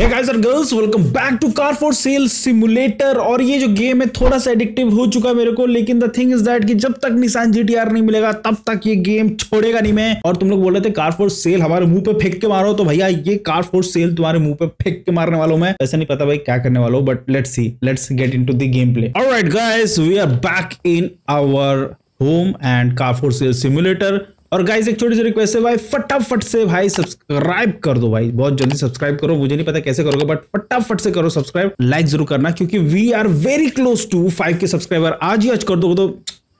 Hey guys and girls, welcome back to Car for Sale Simulator और ये जो game है थोड़ा सा एडिक्टिव हो चुका है मेरे को लेकिन द थिंग इज दैट कि जब तक निशान जी टी आर नहीं मिलेगा तब तक ये गेम छोड़ेगा नहीं मैं और तुम लोग बोल रहे थे कार फॉर सेल हमारे मुंह पे फेंक के मारो तो भैया ये कार फॉर सेल तुम्हारे मुंह पे फेंक के मारने वालों मैं ऐसा नहीं पता भाई क्या करने वालों but let see let's get in to the game play alright guys we are back in our home and car for sale simulator और गाइज एक छोटी सी रिक्वेस्ट है भाई फटाफट से भाई सब्सक्राइब कर दो भाई बहुत जल्दी सब्सक्राइब करो मुझे नहीं पता कैसे करोगे बट फटाफट से करो सब्सक्राइब लाइक जरूर करना क्योंकि we are very close to five K subscriber आज ही आज कर दो तो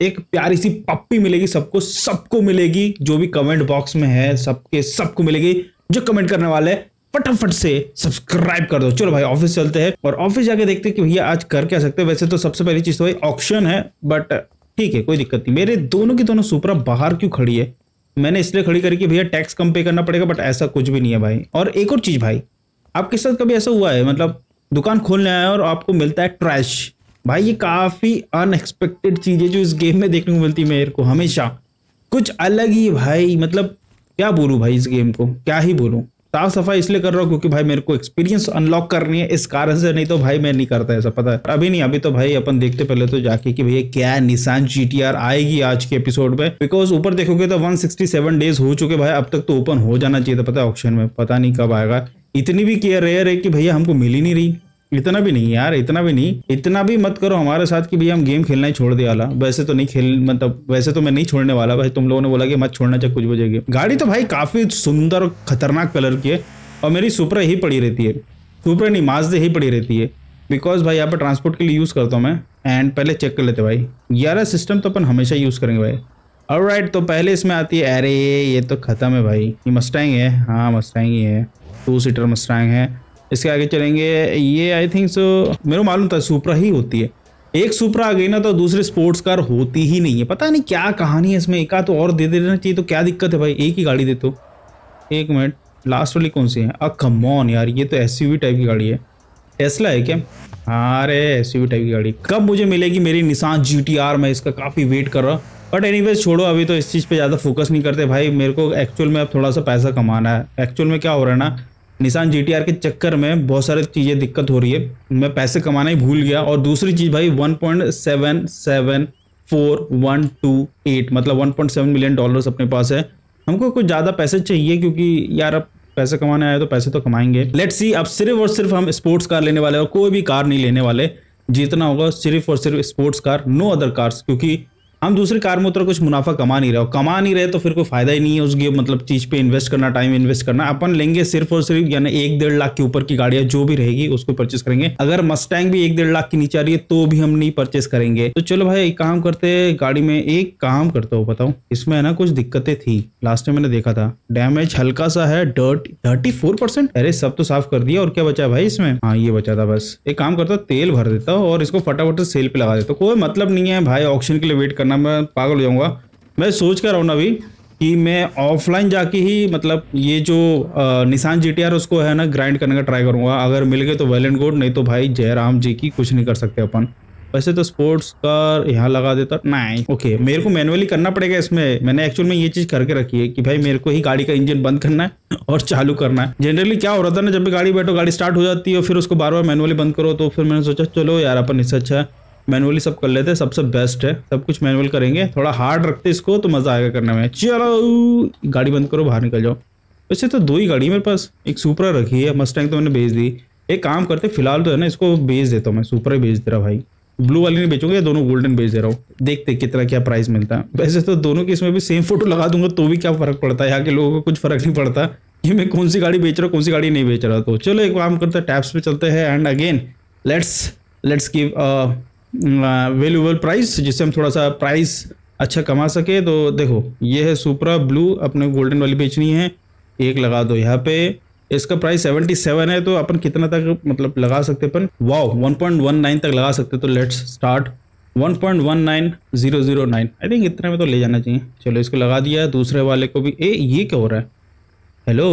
एक प्यारी सी पप्पी मिलेगी सबको सबको मिलेगी जो भी कमेंट बॉक्स में है सबके सबको मिलेगी जो कमेंट करने वाले हैं फटाफट से सब्सक्राइब कर दो चलो भाई ऑफिस चलते हैं और ऑफिस जाके देखते हैं कि भैया आज कर क्या सकते हैं वैसे तो सबसे पहली चीज तो भाई ऑप्शन है बट ठीक है कोई दिक्कत नहीं मेरे दोनों की दोनों सुपरा बाहर क्यों खड़ी है मैंने इसलिए खड़ी करी कि भैया टैक्स कम पे करना पड़ेगा बट ऐसा कुछ भी नहीं है भाई और एक और चीज़ भाई आपके साथ कभी ऐसा हुआ है मतलब दुकान खोलने आए और आपको मिलता है ट्रैश भाई ये काफ़ी अनएक्सपेक्टेड चीज़ है जो इस गेम में देखने को मिलती है मेरे को हमेशा कुछ अलग ही भाई मतलब क्या बोलूँ भाई इस गेम को क्या ही बोलूँ साफ सफाई इसलिए कर रहा हूँ क्योंकि भाई मेरे को एक्सपीरियंस अनलॉक करनी है इस कारण से नहीं तो भाई मैं नहीं करता ऐसा पता है अभी नहीं अभी तो भाई अपन देखते पहले तो जाके कि भैया क्या निशान जी आएगी आज के एपिसोड में बिकॉज ऊपर देखोगे तो 167 डेज हो चुके भाई अब तक तो ओपन हो जाना चाहिए था पता है ऑप्शन में पता नहीं कब आएगा इतनी भी केयर रेयर है कि भैया हमको मिल ही नहीं रही इतना भी नहीं यार इतना भी नहीं इतना भी मत करो हमारे साथ कि भैया हम गेम खेलना ही छोड़ दे वाला वैसे तो नहीं खेल मतलब वैसे तो मैं नहीं छोड़ने वाला भाई तुम लोगों ने बोला कि मत छोड़ना चाहे कुछ बजे गेम गाड़ी तो भाई काफी सुंदर और खतरनाक कलर की है और मेरी सुपरा ही पड़ी रहती है सुपरा नहीं माजदे ही पड़ी रहती है बिकॉज भाई यहाँ पर ट्रांसपोर्ट के लिए यूज़ करता हूँ मैं एंड पहले चेक कर लेते भाई ग्यारह सिस्टम तो अपन हमेशा यूज़ करेंगे भाई और राइट तो पहले इसमें आती है अरे ये तो ख़त्म है भाई ये मस्टैंग है हाँ मस्टैंग ही है टू सीटर मस्टैंग है इसके आगे चलेंगे ये आई थिंक सो मेरे मालूम था सुपरा ही होती है एक सुपरा आ गई ना तो दूसरे स्पोर्ट्स कार होती ही नहीं है पता नहीं क्या कहानी है इसमें एक तो और दे देना चाहिए तो क्या दिक्कत है भाई एक ही गाड़ी दे तो एक मिनट लास्ट वाली कौन सी है अ कमॉन यार ये तो एस टाइप की गाड़ी है टेस्ला है क्या हाँ अरे एस टाइप की गाड़ी कब मुझे मिलेगी मेरी निशान जी टी मैं इसका काफ़ी वेट कर रहा बट एनी छोड़ो अभी तो इस चीज़ पे ज़्यादा फोकस नहीं करते भाई मेरे को एक्चुअल में अब थोड़ा सा पैसा कमाना है एक्चुअल में क्या हो रहा है ना निशान जी के चक्कर में बहुत सारी चीज़ें दिक्कत हो रही है मैं पैसे कमाना ही भूल गया और दूसरी चीज़ भाई one point seven seven four one two eight मतलब one point seven million dollars अपने पास है हमको कुछ ज़्यादा पैसे चाहिए क्योंकि यार अब पैसे कमाने आए तो पैसे तो कमाएंगे लेट्स सी अब सिर्फ और सिर्फ हम स्पोर्ट्स कार लेने वाले और कोई भी कार नहीं लेने वाले जितना होगा सिर्फ और सिर्फ sports car no other cars क्योंकि हम दूसरे कार में उतर कुछ मुनाफा कमा नहीं रहे हो कमा नहीं रहे तो फिर कोई फायदा ही नहीं है उस मतलब चीज पे इन्वेस्ट करना टाइम इन्वेस्ट करना अपन लेंगे सिर्फ और सिर्फ यानी एक डेढ़ लाख के ऊपर की गाड़ियां जो भी रहेगी उसको परचेस करेंगे अगर मस्टैंग भी एक डेढ़ लाख की नीचे आ रही है तो भी हम नहीं परचेस करेंगे तो चलो भाई एक काम करते गाड़ी में एक काम करता हूँ बताओ इसमें है ना कुछ दिक्कतें थी लास्ट में मैंने देखा था डैमेज हल्का सा है डर्ट थर्टी फोर परसेंट अरे सब तो साफ कर दिया और क्या बचा भाई इसमें हाँ ये बचा था बस एक काम करता तेल भर देता हूँ और इसको फटाफट सेल पे लगा देता कोई मतलब नहीं है भाई ऑप्शन के लिए वेट करना करना मैं पागल हो जाऊँगा मैं सोच कर रहा हूँ ना अभी कि मैं ऑफलाइन जाके ही मतलब ये जो निशान जी टी आर उसको है ना ग्राइंड करने का ट्राई करूँगा अगर मिल गए तो वेल एंड गुड नहीं तो भाई जयराम जी की कुछ नहीं कर सकते अपन वैसे तो स्पोर्ट्स कार यहाँ लगा देता नहीं ओके मेरे को मैनुअली करना पड़ेगा इसमें मैंने एक्चुअल में ये चीज़ करके रखी है कि भाई मेरे को ही गाड़ी का इंजन बंद करना है और चालू करना है जनरली क्या हो रहा था ना जब भी गाड़ी बैठो गाड़ी स्टार्ट हो जाती है और फिर उसको बार बार मैनुअली बंद करो तो फिर मैंने सोचा चलो यार अपन इससे अच्छा मैनुअली सब कर लेते हैं सबसे बेस्ट है सब कुछ मैनुअल करेंगे थोड़ा हार्ड रखते इसको तो मज़ा आएगा करने में चलो गाड़ी बंद करो बाहर निकल जाओ वैसे तो दो ही गाड़ी मेरे पास एक सुपरा रखी है मस्टैंग तो मैंने भेज दी एक काम करते फिलहाल तो है ना इसको भेज देता हूँ मैं सुपरा भेज दे रहा भाई ब्लू वाली नहीं बेचूंगा दोनों गोल्डन भेज दे रहा हूँ देखते कितना क्या प्राइस मिलता है वैसे तो दोनों की इसमें भी सेम फोटो लगा दूंगा तो भी क्या फर्क पड़ता है यहाँ के लोगों को कुछ फर्क नहीं पड़ता कि मैं कौन सी गाड़ी बेच रहा हूँ कौन सी गाड़ी नहीं बेच रहा तो चलो एक काम करते हैं टैप्स पे चलते हैं and again let's let's give valuable price जिससे हम थोड़ा सा प्राइस अच्छा कमा सके तो देखो ये है सुपरा ब्लू अपने गोल्डन वाली बेचनी है एक लगा दो यहाँ पे इसका प्राइस 77 है तो अपन कितना तक मतलब लगा सकते अपन वाओ 1.19 तक लगा सकते तो लेट्स स्टार्ट 1.19009 आई थिंक इतने में तो ले जाना चाहिए चलो इसको लगा दिया दूसरे वाले को भी ए ये क्या हो रहा है हेलो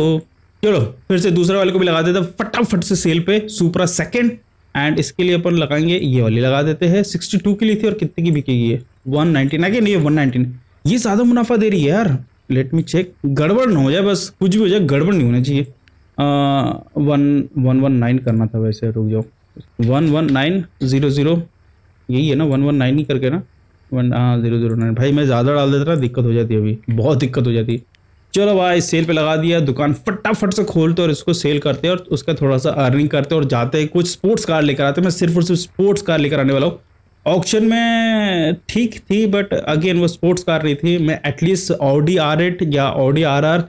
चलो फिर से दूसरे वाले को भी लगा देता फटाफट से सेल पे सुपरा सेकेंड एंड इसके लिए अपन लगाएंगे ये वाली लगा देते हैं सिक्सटी टू की ली थी और कितने की बिकेगी ये वन नाइनटीन आगे नहीं वन नाइनटीन ये ज़्यादा मुनाफा दे रही है यार लेट मी चेक गड़बड़ ना हो जाए बस कुछ भी हो जाए गड़बड़ नहीं होना चाहिए वन वन वन नाइन करना था वैसे रुक जाओ one one nine zero zero यही है ना वन वन नाइन ही करके ना वन हाँ जीरो जीरो नाइन भाई मैं ज़्यादा डाल देता ना दिक्कत हो जाती है अभी बहुत दिक्कत हो जाती है चलो भाई सेल पे लगा दिया दुकान फटाफट से खोलते और इसको सेल करते और उसका थोड़ा सा अर्निंग करते और जाते हैं कुछ स्पोर्ट्स कार लेकर आते मैं सिर्फ और सिर्फ स्पोर्ट्स कार लेकर आने वाला हूँ ऑप्शन में ठीक थी बट अगेन वो स्पोर्ट्स कार नहीं थी मैं एटलीस्ट ऑडी आर एट या ऑडी आर आर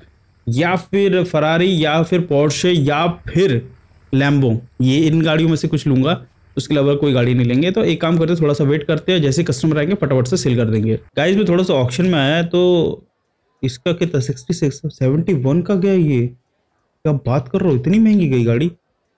या फिर फरारी या फिर पोर्शे या फिर लैम्बो ये इन गाड़ियों में से कुछ लूँगा उसके अलावा कोई गाड़ी नहीं लेंगे तो एक काम करते थोड़ा सा वेट करते हैं जैसे कस्टमर आएंगे फटाफट से सेल कर देंगे गाइज में थोड़ा सा ऑप्शन में आया तो इसका कितना सिक्सटी सिक्स सेवेंटी वन का गया ये क्या बात कर रहा हो इतनी महंगी गई गाड़ी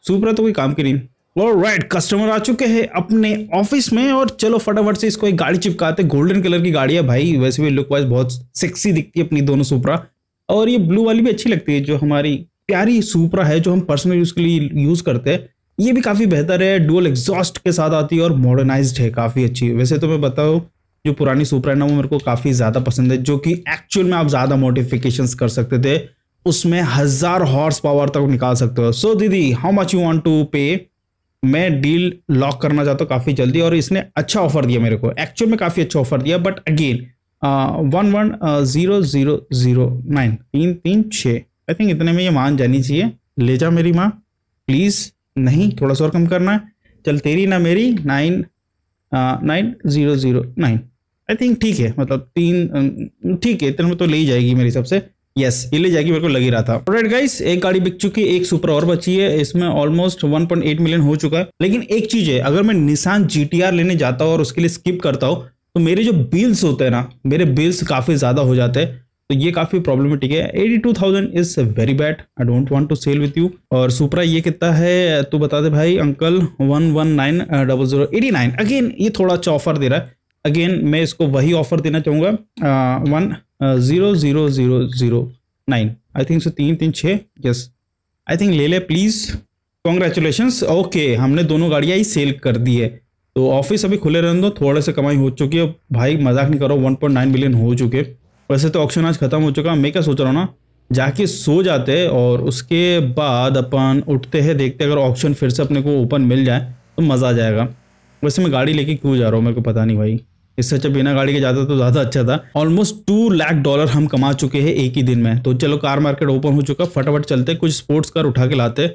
सुपरा तो कोई काम की नहीं और राइट कस्टमर आ चुके हैं अपने ऑफिस में और चलो फटाफट से इसको एक गाड़ी चिपकाते गोल्डन कलर की गाड़ी है भाई वैसे भी लुक वाइज बहुत सेक्सी दिखती है अपनी दोनों सुपरा और ये ब्लू वाली भी अच्छी लगती है जो हमारी प्यारी सुपरा है जो हम पर्सनल यूज के लिए यूज करते हैं ये भी काफी बेहतर है डुअल एग्जॉस्ट के साथ आती है और मॉडर्नाइज है काफी अच्छी वैसे तो मैं बताऊँ जो पुरानी सुपरा है ना वो मेरे को काफ़ी ज़्यादा पसंद है जो कि एक्चुअल में आप ज़्यादा मोटिफिकेशन कर सकते थे उसमें हज़ार हॉर्स पावर तक निकाल सकते हो सो दीदी how much you want to pay मैं डील लॉक करना चाहता हूँ काफ़ी जल्दी और इसने अच्छा ऑफर दिया मेरे को एक्चुअल में काफ़ी अच्छा ऑफर दिया but again one one zero zero zero nine तीन तीन छः आई थिंक इतने में ये मान जानी चाहिए ले जा मेरी माँ प्लीज़ नहीं थोड़ा सा और कम करना है चल तेरी ना मेरी nine nine zero zero nine I think ठीक है मतलब तीन ठीक है इतने में तो ले ही जाएगी मेरे हिसाब से यस ये ले जाएगी मेरे को लग ही रहा था राइट गाइस एक गाड़ी बिक चुकी है एक सुपर और बची है इसमें ऑलमोस्ट 1.8 मिलियन हो चुका है लेकिन एक चीज है अगर मैं निशान जी लेने जाता हूँ और उसके लिए स्किप करता हूँ तो मेरे जो बिल्स होते हैं ना मेरे बिल्स काफी ज्यादा हो जाते हैं तो ये काफी प्रॉब्लमेटिक है eighty two thousand is very bad I don't want to sell with you और सुपरा ये कितना है तो बता दे भाई uncle one one nine double zero eighty nine again ये थोड़ा अच्छा ऑफर दे रहा है अगेन मैं इसको वही ऑफर देना चाहूँगा one zero zero zero zero nine I think so तीन तीन छः यस आई थिंक ले ले प्लीज़ कॉन्ग्रेचुलेशन ओके हमने दोनों गाड़ियाँ ही सेल कर दी है तो ऑफिस अभी खुले रहने दो थोड़े से कमाई हो चुकी है भाई मजाक नहीं करो 1.9 मिलियन हो चुके वैसे तो ऑप्शन आज ख़त्म हो चुका मैं क्या सोच रहा हूँ ना जाके सो जाते और उसके बाद अपन उठते हैं देखते अगर ऑप्शन फिर से अपने को ओपन मिल जाए तो मज़ा आ जाएगा वैसे मैं गाड़ी लेके क्यों जा रहा हूँ मेरे को पता नहीं भाई इससे अच्छा बिना गाड़ी के जाता तो ज़्यादा अच्छा था ऑलमोस्ट टू लाख डॉलर हम कमा चुके हैं एक ही दिन में तो चलो कार मार्केट ओपन हो चुका फटाफट चलते कुछ स्पोर्ट्स कार उठा के लाते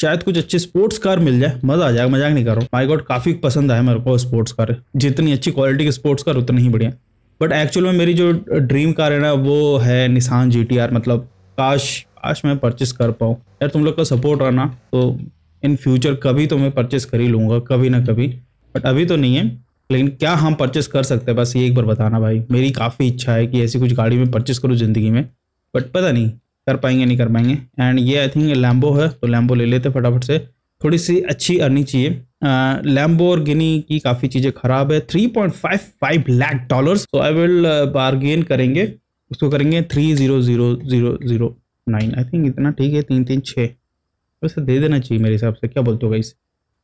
शायद कुछ अच्छी स्पोर्ट्स कार मिल जाए मजा आ जाएगा मजाक नहीं कर रहा हूँ माई गॉड काफ़ी पसंद आया मेरे को स्पोर्ट्स कार जितनी अच्छी क्वालिटी की स्पोर्ट्स कार उतनी ही बढ़िया बट एक्चुअल में मेरी जो ड्रीम कार है ना वो है निशान जी मतलब काश काश मैं परचेस कर पाऊँ यार तुम लोग का सपोर्ट आना तो इन फ्यूचर कभी तो मैं परचेस कर ही लूँगा कभी ना कभी बट अभी तो नहीं है लेकिन क्या हम परचेस कर सकते हैं बस ये एक बार बताना भाई मेरी काफ़ी इच्छा है कि ऐसी कुछ गाड़ी में परचेस करूँ ज़िंदगी में बट पता नहीं कर पाएंगे नहीं कर पाएंगे एंड ये आई थिंक लैम्बो है तो लैम्बो ले लेते फटाफट से थोड़ी सी अच्छी अर्निंग चाहिए लैम्बो और गिनी की काफ़ी चीज़ें ख़राब है three point five five lakh dollar तो आई विल बारगेन करेंगे उसको करेंगे three zero zero zero zero nine I think इतना ठीक है तीन तीन छः वैसे दे देना चाहिए मेरे हिसाब से क्या बोलते हो भाई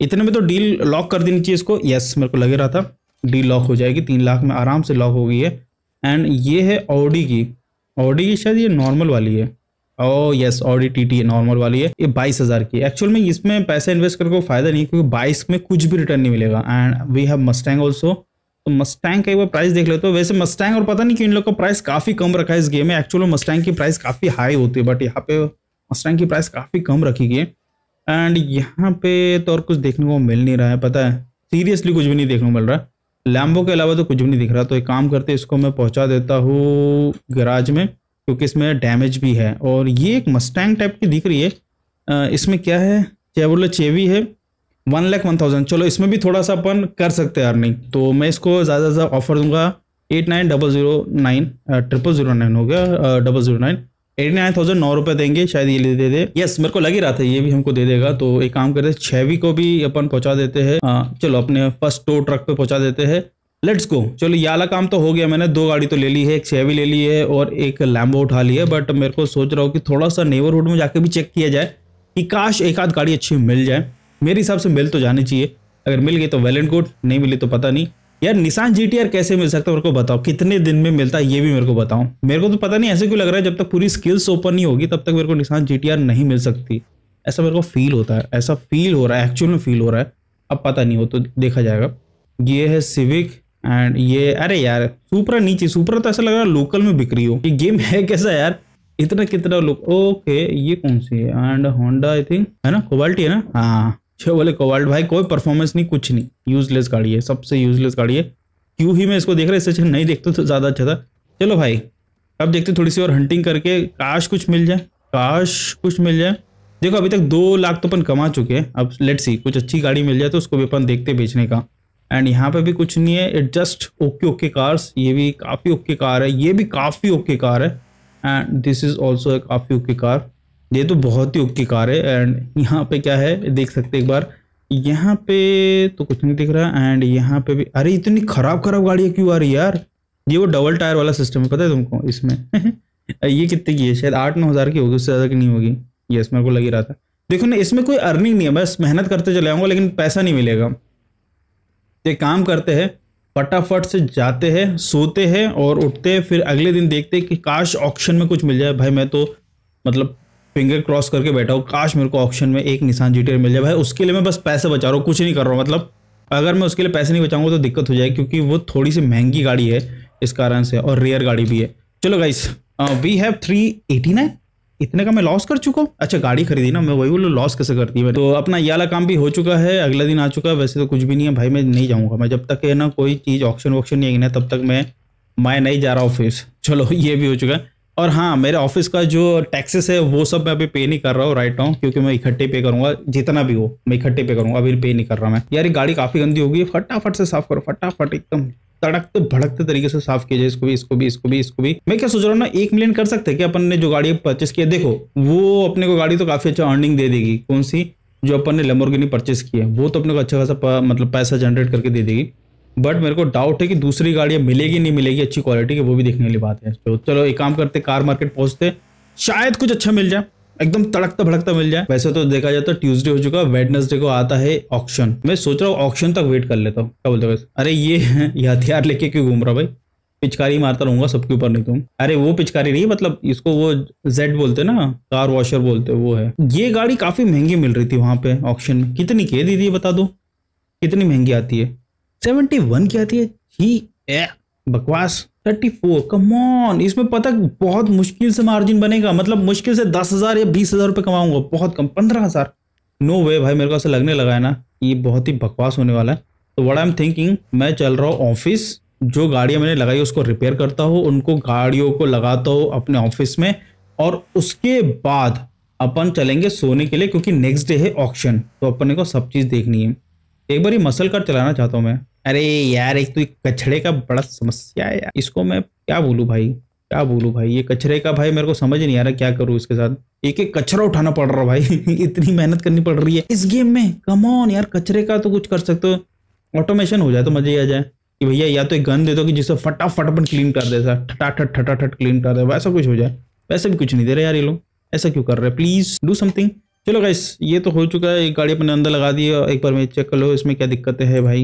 इतने में तो डील लॉक कर देनी चाहिए इसको यस मेरे को लगे रहा था डी लॉक हो जाएगी तीन लाख में आराम से लॉक हो गई है एंड ये है ऑडी की ऑडी की शायद ये नॉर्मल वाली है oh yes Audi T T normal वाली है ये बाईस हज़ार की एक्चुअल में इसमें पैसा इन्वेस्ट करके फायदा नहीं क्योंकि बाईस में कुछ भी रिटर्न नहीं मिलेगा and we have Mustang also तो मस्टैंग का एक बार प्राइस देख लेते हो वैसे मस्टैंग और पता नहीं कि इन लोग का प्राइस काफ़ी कम रखा है इस गेम में एक्चुअल में मस्टैंग की प्राइस काफ़ी हाई होती है बट यहाँ पे मस्टैंग की प्राइस काफ़ी कम रखी गई एंड यहाँ पे तो और कुछ देखने को मिल नहीं रहा है पता है सीरियसली कुछ भी नहीं देखने को मिल रहा है लैम्बो के अलावा तो कुछ भी नहीं दिख रहा तो एक काम करते इसको मैं पहुंचा देता हूँ गराज में क्योंकि इसमें डैमेज भी है और ये एक मस्टैंग टाइप की दिख रही है इसमें क्या है चेवलो चेवी है वन लैख वन थाउजेंड चलो इसमें भी थोड़ा सा अपन कर सकते हैं अर्निंग तो मैं इसको ज़्यादा से ज़्यादा ऑफर दूंगा eight nine double zero nine triple zero nine हो गया double zero nine eighty nine thousand नौ रुपये देंगे शायद ये दे दे यस मेरे को लग ही रहा था ये भी हमको दे देगा तो एक काम करते हैं छवी को भी अपन पहुंचा देते हैं हाँ, चलो अपने फर्स्ट टो ट्रक पे पहुंचा देते हैं लेट्स गो चलो ये वाला काम तो हो गया मैंने दो गाड़ी तो ले ली है एक छवी ले ली है और एक लैम्बो उठा ली है बट मेरे को सोच रहा हूँ कि थोड़ा सा नेबरहुड में जाके भी चेक किया जाए कि काश एक आध गाड़ी अच्छी मिल जाए मेरे हिसाब से मिल तो जानी चाहिए अगर मिल गई तो वेल एंड गुड नहीं मिली तो पता नहीं यार निशान जी कैसे मिल सकता है मेरे को बताओ कितने दिन में मिलता है ये भी मेरे को बताओ मेरे को तो पता नहीं ऐसे क्यों लग रहा है जब तक पूरी स्किल्स ओपन नहीं होगी तब तक मेरे को निशान जी नहीं मिल सकती ऐसा मेरे को फील होता है ऐसा फील हो रहा है एक्चुअल में फील हो रहा है अब पता नहीं हो तो देखा जाएगा ये है सिविक एंड ये अरे यार सुपरा नीचे सुपरा तो ऐसा लग रहा है लोकल में बिक्री हो ये गेम है कैसा यार इतना कितना लोग ओके ये कौन सी है एंड होंडा आई थिंक है ना कोबाल्टी है ना हाँ छः वाले कोवाल्ट भाई कोई परफॉर्मेंस नहीं कुछ नहीं यूजलेस गाड़ी है सबसे यूजलेस गाड़ी है क्यों ही मैं इसको देख रहा इससे अच्छा नहीं देखता तो ज़्यादा अच्छा था चलो भाई अब देखते थोड़ी सी और हंटिंग करके काश कुछ मिल जाए काश कुछ मिल जाए देखो अभी तक दो लाख तो अपन कमा चुके हैं अब लेट्स सी कुछ अच्छी गाड़ी मिल जाए तो उसको भी अपन देखते बेचने का एंड यहाँ पे भी कुछ नहीं है it just okay okay cars ये भी काफ़ी ओके कार है ये भी काफ़ी ओके कार है and this is also a काफ़ी ओके कार ये तो बहुत ही ओके कार है एंड यहाँ पे क्या है देख सकते एक बार यहाँ पे तो कुछ नहीं दिख रहा एंड यहाँ पे भी अरे इतनी खराब खराब गाड़ियाँ क्यों आ रही यार ये वो डबल टायर वाला सिस्टम है पता है तुमको इसमें ये कितने की है शायद आठ नौ हज़ार की होगी उससे ज़्यादा की नहीं होगी ये मेरे को लग ही रहा था देखो ना इसमें कोई अर्निंग नहीं है बस मेहनत करते चले आऊँगा लेकिन पैसा नहीं मिलेगा ये तो काम करते हैं फटाफट से जाते हैं सोते हैं और उठते हैं फिर अगले दिन देखते हैं कि काश ऑप्शन में कुछ मिल जाए भाई मैं तो मतलब फिंगर क्रॉस करके बैठा हूँ काश मेरे को ऑप्शन में एक निशान जी मिल जाए भाई उसके लिए मैं बस पैसे बचा रहा हूँ कुछ नहीं कर रहा हूँ मतलब अगर मैं उसके लिए पैसे नहीं बचाऊंगा तो दिक्कत हो जाएगी क्योंकि वो थोड़ी सी महंगी गाड़ी है इस कारण से और रेयर गाड़ी भी है चलो guys we have three eighty nine इतने का मैं लॉस कर चुका हूँ अच्छा गाड़ी खरीदी ना मैं वही बोलो लॉस कैसे करती है तो अपना ये वाला काम भी हो चुका है अगला दिन आ चुका है वैसे तो कुछ भी नहीं है भाई मैं नहीं जाऊँगा मैं जब तक है ना कोई चीज़ ऑप्शन वॉक्शन नहीं है ना तब तक मैं मैं नहीं जा रहा ऑफिस चलो ये भी हो चुका है और हाँ मेरे ऑफिस का जो टैक्सेस है वो सब मैं अभी पे नहीं कर रहा हूँ राइट नाउ क्योंकि मैं इकट्ठे पे करूंगा जितना भी हो मैं इकट्ठे पे करूंगा अभी पे नहीं कर रहा मैं यार ये गाड़ी काफी गंदी होगी फटाफट से साफ करो फटाफट एकदम तड़कते भड़कते तरीके से साफ किया जाए इसको भी इसको भी इसको भी इसको भी मैं क्या सोच रहा हूँ ना एक मिलियन कर सकते हैं कि अपन ने जो गाड़ी परचेस किया देखो वो अपने को गाड़ी तो काफी अच्छा अर्निंग दे देगी कौन सी जो अपन ने लेमोरगिनी परचेस की है वो तो अपने को अच्छा खासा मतलब पैसा जनरेट करके दे देगी बट मेरे को डाउट है कि दूसरी गाड़ियाँ मिलेगी नहीं मिलेगी अच्छी क्वालिटी की वो भी देखने वाली बात है तो चलो एक काम करते कार मार्केट पहुँचते शायद कुछ अच्छा मिल जाए एकदम तड़कता भड़कता मिल जाए वैसे तो देखा जाए तो ट्यूसडे हो चुका वेडनेसडे को आता है ऑप्शन मैं सोच रहा हूँ ऑप्शन तक वेट कर लेता हूँ क्या बोलते हैं अरे ये हथियार लेके क्यों घूम रहा भाई पिचकारी मारता रहूंगा सबके ऊपर नहीं तुम तो। अरे वो पिचकारी नहीं मतलब इसको वो जेड बोलते ना कार वॉशर बोलते वो है ये गाड़ी काफी महंगी मिल रही थी वहां पे ऑप्शन में कितनी के दी थी बता दो कितनी महंगी आती है सेवेंटी वन की आती है ही ए बकवास थर्टी फोर कमॉन इसमें पता बहुत मुश्किल से मार्जिन बनेगा मतलब मुश्किल से दस हजार या बीस हजार रुपये कमाऊंगा बहुत कम पंद्रह हजार नो वे भाई मेरे को ऐसा लगने लगा है ना ये बहुत ही बकवास होने वाला है तो वट आई एम थिंकिंग मैं चल रहा हूँ ऑफिस जो गाड़ियाँ मैंने लगाई उसको रिपेयर करता हूँ उनको गाड़ियों को लगाता हूँ अपने ऑफिस में और उसके बाद अपन चलेंगे सोने के लिए क्योंकि नेक्स्ट डे है ऑप्शन तो अपने को सब चीज़ देखनी है एक बार ये मसल कर चलाना चाहता हूँ मैं अरे यार एक तो कचड़े का बड़ा समस्या है यार इसको मैं क्या बोलूँ भाई क्या बोलूँ भाई ये कचरे का भाई मेरे को समझ नहीं आ रहा क्या करूँ इसके साथ एक एक कचरा उठाना पड़ रहा भाई इतनी मेहनत करनी पड़ रही है इस गेम में कमॉन यार कचरे का तो कुछ कर सकते हो ऑटोमेशन हो जाए तो मजे आ जाए कि भैया या तो एक गन दे दो कि जिससे फटाफट अपन क्लीन कर दे सर ठटाठट ठटाठट क्लीन कर दे वैसा कुछ हो जाए वैसे भी कुछ नहीं दे रहे यार ये लोग ऐसा क्यों कर रहे प्लीज डू समथिंग चलो गाइस ये तो हो चुका है एक गाड़ी अपने अंदर लगा दी एक बार मैं चेक कर लो इसमें क्या दिक्कत है भाई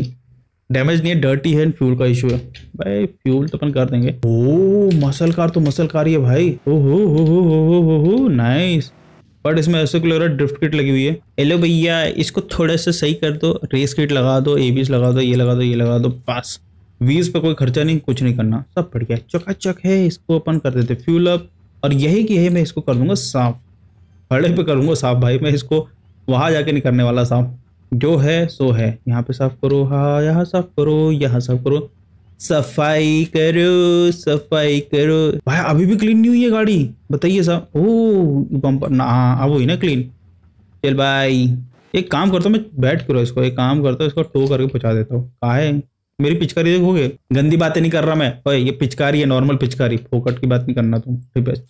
डैमेज नहीं है डर्टी है फ्यूल का इशू है भाई फ्यूल तो अपन कर देंगे ओ मसल कार तो मसल कार ही है भाई ओ हो हो हो हो हो हो हो नाइस बट इसमें ऐसे को लग रहा है ड्रिफ्ट किट लगी हुई है हेलो भैया इसको थोड़ा सा सही कर दो रेस किट लगा दो ए लगा दो ये लगा दो ये लगा दो पास वीज पे कोई खर्चा नहीं कुछ नहीं करना सब पड़ गया चकाचक है इसको अपन कर देते फ्यूल अप और यही कि है मैं इसको कर दूंगा साफ खड़े पे करूँगा साफ भाई मैं इसको वहाँ जाके नहीं करने वाला साफ जो है सो है यहाँ पे साफ करो हाँ यहाँ साफ करो यहाँ साफ करो सफाई करो सफाई करो भाई अभी भी क्लीन नहीं हुई है गाड़ी बताइए साहब ओ बम्पर ना हाँ, अब हुई ना क्लीन चल भाई एक काम करता हूँ मैं बैठ करो इसको एक काम करता हूँ इसको टो करके पहुँचा देता हूँ कहा है मेरी पिचकारी देखोगे गंदी बातें नहीं कर रहा मैं भाई ये पिचकारी है नॉर्मल पिचकारी फोकट की बात नहीं करना तुम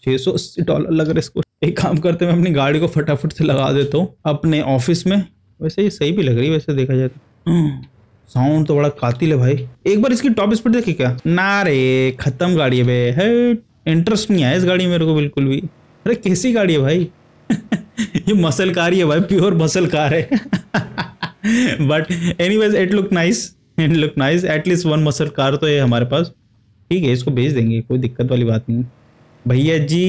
छह सौ अस्सी डॉलर लग रहा है इसको एक काम करते मैं अपनी गाड़ी को फटाफट से लगा देता हूँ अपने ऑफिस में वैसे ये सही भी लग रही है वैसे देखा जाए तो साउंड हम्म, तो बड़ा कातिल है भाई एक बार इसकी टॉप स्पीड देखी क्या ना रे खत्म गाड़ी है भाई है इंटरेस्ट नहीं आया इस गाड़ी में मेरे को बिल्कुल भी अरे कैसी गाड़ी है भाई ये मसल कार ही है भाई प्योर मसल कार है but anyways it look nice and look nice at least one muscle car तो है हमारे पास ठीक है इसको भेज देंगे कोई दिक्कत वाली बात नहीं भैया जी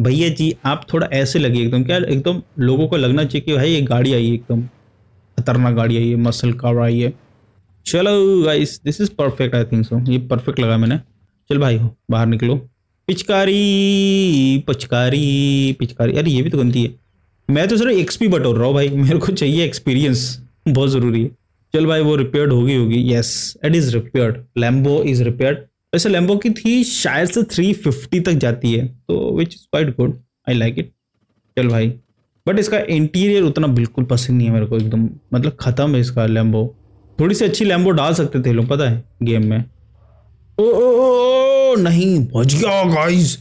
भैया जी आप थोड़ा ऐसे लगे एकदम क्या एकदम लोगों को लगना चाहिए कि भाई ये गाड़ी आई है एकदम खतरनाक गाड़ी आई है मसल कार आई है चलो guys this is perfect I think so ये परफेक्ट लगा मैंने चल भाई हो बाहर निकलो पिचकारी पचकारी पिचकारी अरे ये भी तो गंदी है मैं तो सिर्फ एक्सपी बटोर रहा हूँ भाई मेरे को चाहिए एक्सपीरियंस बहुत ज़रूरी है चल भाई वो रिपेयर्ड होगी होगी yes it is repaired Lambo is repaired वैसे लैम्बो की थी शायद से 350 तक जाती है तो which is quite good I like it चल भाई बट इसका इंटीरियर उतना बिल्कुल पसंद नहीं है मेरे को एकदम मतलब ख़त्म है इसका लैम्बो थोड़ी सी अच्छी लैम्बो डाल सकते थे लोग पता है गेम में ओ, ओ, ओ, ओ नहीं बच गया गाइस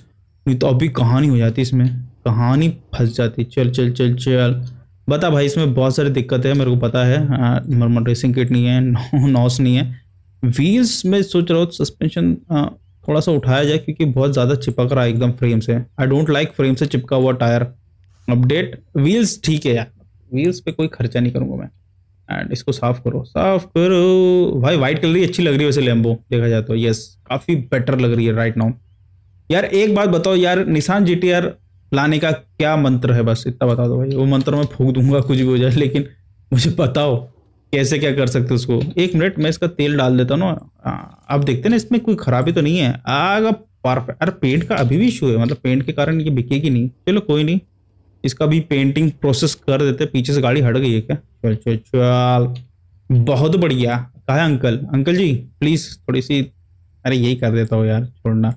नहीं तो अभी कहानी हो जाती इसमें कहानी फंस जाती चल चल चल चल चल बता भाई इसमें बहुत सारी दिक्कतें हैं मेरे को पता है हाँ, रेसिंग किट नहीं है नॉस नहीं है व्हील्स में सोच रहा हूँ सस्पेंशन थोड़ा सा उठाया जाए क्योंकि बहुत ज़्यादा चिपक रहा है एकदम फ्रेम से आई डोंट लाइक फ्रेम से चिपका हुआ टायर अपडेट व्हील्स ठीक है यार व्हील्स पे कोई खर्चा नहीं करूँगा मैं एंड इसको साफ करो साफ करो भाई वाइट कलर ही अच्छी लग रही है वैसे लेम्बो देखा जाए तो यस काफ़ी बेटर लग रही है राइट नाउ यार एक बात बताओ यार निशान जी टी लाने का क्या मंत्र है बस इतना बता दो भाई वो मंत्र मैं फूक दूंगा कुछ भी हो जाए लेकिन मुझे बताओ कैसे क्या कर सकते उसको एक मिनट मैं इसका तेल डाल देता हूँ ना आप देखते ना इसमें कोई खराबी तो नहीं है आग परफेक्ट अरे पेंट का अभी भी इशू है मतलब पेंट के कारण ये बिकेगी नहीं चलो कोई नहीं इसका भी पेंटिंग प्रोसेस कर देते पीछे से गाड़ी हट गई है क्या चल चल चल बहुत बढ़िया कहा है अंकल अंकल जी प्लीज़ थोड़ी सी अरे यही कर देता हूँ यार छोड़ना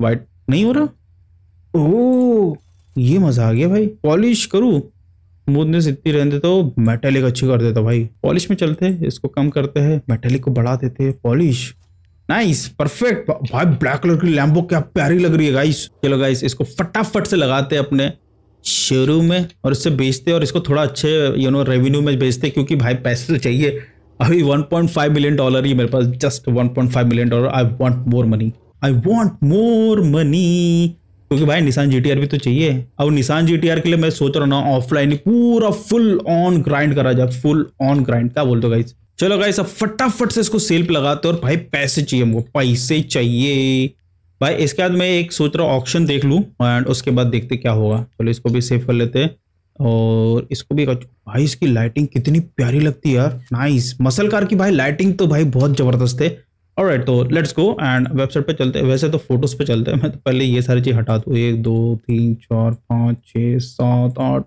वाइट नहीं हो रहा ओह ये मजा आ गया भाई पॉलिश करूँ स्मूथनेस इतनी रहने तो मेटेलिक अच्छी कर देता भाई पॉलिश में चलते हैं इसको कम करते हैं मेटेलिक को बढ़ा देते हैं पॉलिश नाइस परफेक्ट भाई ब्लैक कलर की लैम्बो क्या प्यारी लग रही है गाइस चलो गाइस इसको फटाफट से लगाते हैं अपने शोरूम में और इससे बेचते और इसको थोड़ा अच्छे यू नो रेवेन्यू में बेचते क्योंकि भाई पैसे तो चाहिए अभी फाइव मिलियन डॉलर ही मेरे पास just five million dollar I want more money I want more money क्योंकि भाई निशान जी भी तो चाहिए अब निशान जी के लिए मैं सोच रहा ना ऑफलाइन पूरा फुल ऑन ग्राइंड करा जाए फुल ऑन ग्राइंड क्या बोलते हो गाइस चलो गाइस अब फटाफट से इसको सेल पे लगाते और भाई पैसे चाहिए हमको पैसे चाहिए भाई इसके बाद मैं एक सोच रहा हूँ ऑप्शन देख लूँ एंड उसके बाद देखते क्या होगा चलो इसको भी सेव कर लेते हैं और इसको भी भाई इसकी लाइटिंग कितनी प्यारी लगती है यार नाइस मसल कार की भाई लाइटिंग तो भाई बहुत ज़बरदस्त है और राइट तो लेट्स गो एंड वेबसाइट पे चलते हैं वैसे तो फोटोज पे चलते हैं मैं तो पहले ये सारी चीज़ हटा दूँ एक दो तीन चार पाँच छः सात आठ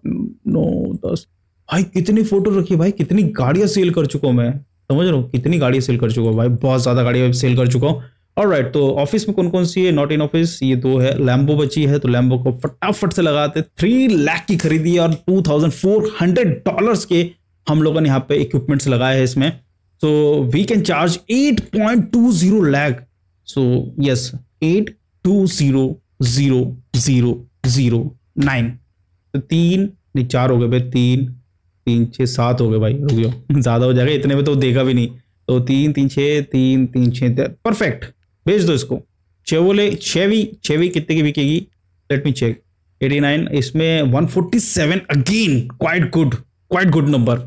नौ दस भाई कितनी फोटो रखी भाई कितनी गाड़ियाँ सेल कर चुका हूँ मैं समझ रहा हूँ कितनी गाड़ियाँ सेल कर चुका हूँ भाई बहुत ज़्यादा गाड़ियाँ सेल कर चुका हूँ और राइट तो ऑफिस में कौन कौन सी है नॉट इन ऑफिस ये दो है लैम्बो बची है तो लैम्बो को फटाफट से लगाते थ्री लैख की खरीदी और two thousand four hundred dollars के हम लोगों ने यहाँ पे इक्विपमेंट्स लगाए हैं इसमें So we can charge 8.20 zero So yes, 8200009. तो तीन नहीं चार हो गए भाई तीन तीन छः सात हो गए भाई रुकियो ज़्यादा हो जाएगा इतने में तो देखा भी नहीं तो तीन तीन छः तीन तीन छः परफेक्ट भेज दो इसको बोले छवी छवी कितने की बिकेगी लेट मी चेक नाइन इसमें seven again quite good quite good number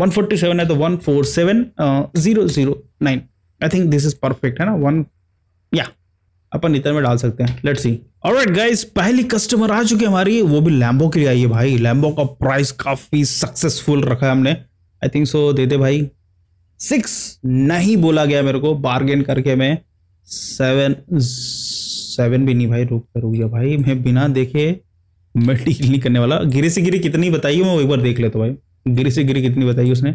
one forty seven है तो one four seven zero zero nine I think this is perfect है ना वन या अपन इतने में डाल सकते हैं लेट्स सी ऑलराइट गाइस पहली कस्टमर आ चुकी है हमारी वो भी लैम्बो के लिए आई है भाई लैम्बो का प्राइस काफी सक्सेसफुल रखा है हमने आई थिंक सो दे दे भाई सिक्स नहीं बोला गया मेरे को बार्गेन करके मैं सेवन सेवन भी नहीं भाई रुक कर रुक गया भाई मैं बिना देखे मैं डील नहीं करने वाला गिरे से गिरे कितनी बताइए मैं एक बार देख लेता तो भाई गिरी से गिरी कितनी बताई उसने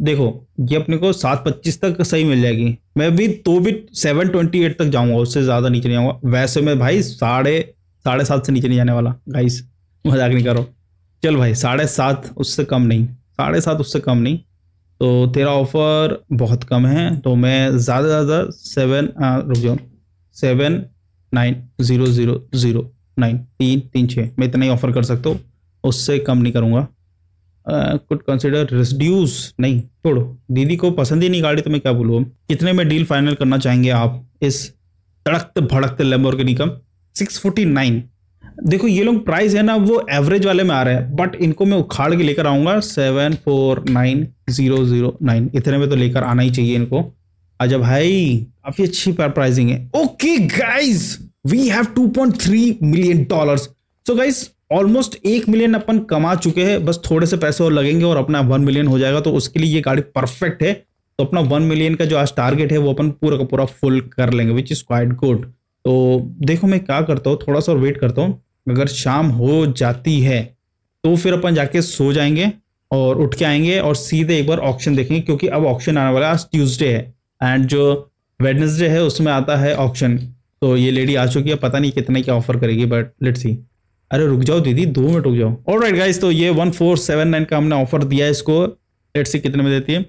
देखो ये अपने को सात पच्चीस तक सही मिल जाएगी मैं भी तो भी सेवन ट्वेंटी एट तक जाऊंगा उससे ज़्यादा नीचे नहीं आऊँगा वैसे मैं भाई साढ़े साढ़े सात से नीचे नहीं जाने वाला गाइस मजाक नहीं करो चल भाई साढ़े सात उससे कम नहीं साढ़े सात उससे कम नहीं तो तेरा ऑफ़र बहुत कम है तो मैं ज़्यादा से ज़्यादा सेवन रुक जाओ seven nine zero zero zero nine तीन तीन छः मैं इतना ही ऑफ़र कर सकता हूँ उससे कम नहीं करूँगा कुड कंसिडर रिड्यूस नहीं छोड़ो दीदी को पसंद ही नहीं गाड़ी तो मैं क्या बोलूँ कितने में डील फाइनल करना चाहेंगे आप इस तड़कते भड़कते लेम्बोर के निकम सिक्स फोर्टी नाइन देखो ये लोग प्राइस है ना वो एवरेज वाले में आ रहे हैं बट इनको मैं उखाड़ के लेकर आऊँगा seven four nine zero zero nine इतने में तो लेकर आना ही चाहिए इनको अच्छा भाई काफी अच्छी प्राइसिंग है okay guys we have two point three million dollar so guys almost एक मिलियन अपन कमा चुके हैं बस थोड़े से पैसे और लगेंगे और अपना वन मिलियन हो जाएगा तो उसके लिए ये गाड़ी परफेक्ट है तो अपना वन मिलियन का जो आज टारगेट है वो अपन पूरा का पूरा फुल कर लेंगे विच इज़ क्वाइट गुड तो देखो मैं क्या करता हूँ थोड़ा सा और वेट करता हूँ अगर शाम हो जाती है तो फिर अपन जाके सो जाएंगे और उठ के आएंगे और सीधे एक बार ऑप्शन देखेंगे क्योंकि अब ऑप्शन आने वाला आज ट्यूजडे है एंड जो वेडनेसडे है उसमें आता है ऑप्शन तो ये लेडी आ चुकी है पता नहीं कितने क्या ऑफर करेगी बट लेट्स सी अरे रुक जाओ दीदी दो मिनट रुक जाओ और राइट गाइज तो ये वन फोर सेवन नाइन का हमने ऑफर दिया है इसको लेट से कितने में देती है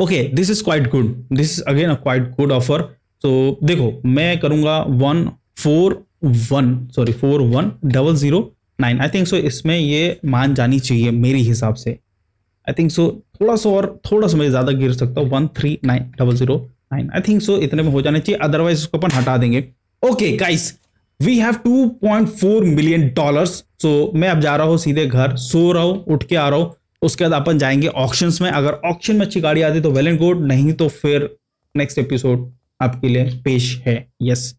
okay this is quite good this is again quite good offer तो देखो मैं करूंगा one four one sorry four one double zero nine I think so इसमें ये मान जानी चाहिए मेरे हिसाब से आई थिंक सो थोड़ा सा और थोड़ा सा मैं ज़्यादा गिर सकता हूँ one three nine double zero nine I think so इतने में हो जाना चाहिए अदरवाइज उसको अपन हटा देंगे okay guys we have two point four million dollars so मैं अब जा रहा हूँ सीधे घर सो रहा हूँ उठ के आ रहा हूँ उसके बाद अपन जाएंगे ऑप्शन में अगर ऑप्शन में अच्छी गाड़ी आती तो वेल एंड गुड नहीं तो फिर नेक्स्ट एपिसोड आपके लिए पेश है yes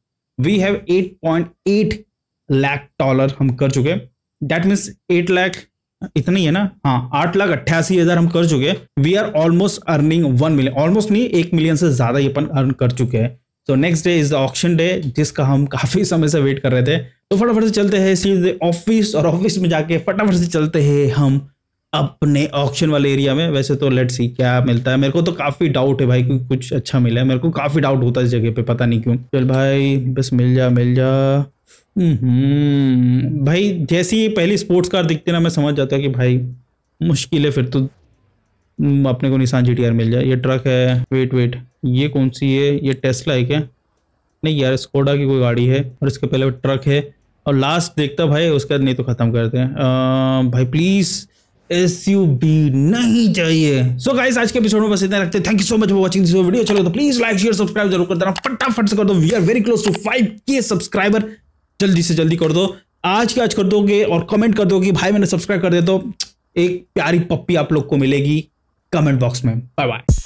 we have 8.8 lakh dollar हम कर चुके दैट मीन्स 8 लाख इतना ही है ना हाँ आठ लाख अट्ठासी हजार हम कर चुके we are almost earning one million almost नहीं एक मिलियन से ज्यादा ही अपन अर्न कर चुके हैं तो next day is the option day जिसका हम काफ़ी समय से वेट कर रहे थे तो फटाफट से चलते हैं सीधे ऑफिस और ऑफिस में जाके फटाफट से चलते हैं हम अपने ऑक्शन वाले एरिया में वैसे तो लेट्स सी क्या मिलता है मेरे को तो काफ़ी डाउट है भाई कुछ अच्छा मिला है मेरे को काफ़ी डाउट होता है इस जगह पे पता नहीं क्यों चल भाई बस मिल जा मिल जा हम्म, भाई जैसी पहली स्पोर्ट्स कार दिखती ना मैं समझ जाता कि भाई मुश्किल है फिर तो हम्म, अपने को निशान जी मिल जाए ये ट्रक है वेट वेट ये कौन सी है ये टेस्ला है नहीं यार स्कोडा की कोई गाड़ी है और इसके पहले ट्रक है और लास्ट देखता भाई उसके बाद नहीं तो ख़त्म करते हैं भाई प्लीज़ एस यू बी नहीं चाहिए सो so गाइस आज के एपिसोड में बस इतना रखते हैं thank you so much for watching this video चलो तो प्लीज लाइक शेयर सब्सक्राइब जरूर कर देना फटाफट से कर दो we are very close to five K subscriber जल्दी से जल्दी कर दो आज के आज कर दोगे और कमेंट कर दोगे भाई मैंने सब्सक्राइब कर दे तो एक प्यारी पप्पी आप लोग को मिलेगी कमेंट बॉक्स में बाय बाय